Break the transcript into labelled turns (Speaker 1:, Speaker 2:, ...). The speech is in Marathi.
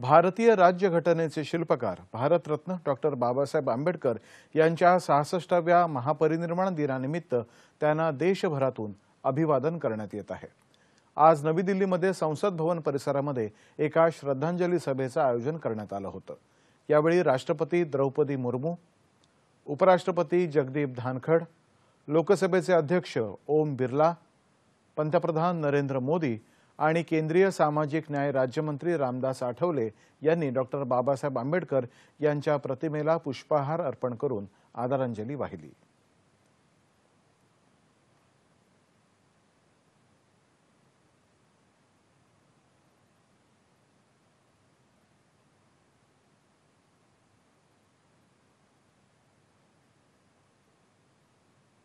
Speaker 1: भारतीय राज्यघटनेचे शिल्पकार भारतरत्न डॉक्टर बाबासाहेब आंबेडकर यांच्या सहासष्टाव्या महापरिनिर्वाण दिनानिमित्त त्यांना देशभरातून अभिवादन करण्यात येत आहे आज नवी दिल्लीमध्ये संसद भवन परिसरामध्ये एका श्रद्धांजली सभेचं आयोजन करण्यात आलं होतं यावेळी राष्ट्रपती द्रौपदी मुर्मू उपराष्ट्रपती जगदीप धानखड लोकसभेचे अध्यक्ष ओम बिर्ला पंतप्रधान नरेंद्र मोदी आणि केंद्रीय सामाजिक न्याय राज्यमंत्री रामदास आठवले यांनी डॉक्टर बाबासाहेब आंबेडकर यांच्या प्रतिमेला पुष्पहार अर्पण करून आदरांजली वाहिली